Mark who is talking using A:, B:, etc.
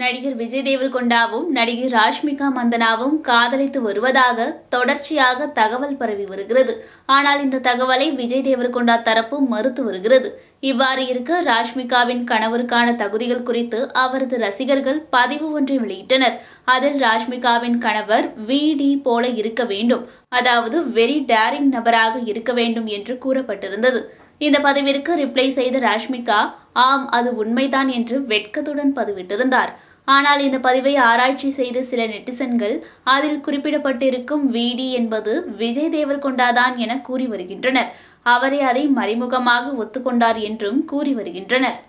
A: நடிகர் விஜய் தேவர்கொண்டாவும் நடிகை ராஷ்மிகா மந்தனாவும் காதலித்து வருவதாக தொடர்ச்சியாக தகவல் பரவி வருகிறது ஆனால் இந்த தகவலை விஜய் தேவர்கொண்டா தரப்பு மறுத்து வருகிறது இவ்வாறு இருக்க ராஷ்மிகாவின் கணவருக்கான தகுதிகள் குறித்து அவரது ரசிகர்கள் பதிவு ஒன்றை வெளியிட்டனர் அதில் ராஷ்மிகாவின் கணவர் வி டி போல இருக்க வேண்டும் அதாவது வெரி டேரிங் நபராக இருக்க வேண்டும் என்று கூறப்பட்டிருந்தது இந்த பதிவிற்கு ரிப்ளை செய்த ராஷ்மிகா ஆம் அது உண்மைதான் என்று வெட்கத்துடன் பதிவிட்டிருந்தார் ஆனால் இந்த பதிவை ஆராய்ச்சி செய்த சில நெட்டிசன்கள் அதில் குறிப்பிடப்பட்டிருக்கும் விடி என்பது விஜய் தேவர்கொண்டாதான் என கூறி வருகின்றனர் அவரே அதை மறைமுகமாக ஒத்துக்கொண்டார் என்றும் கூறி வருகின்றனர்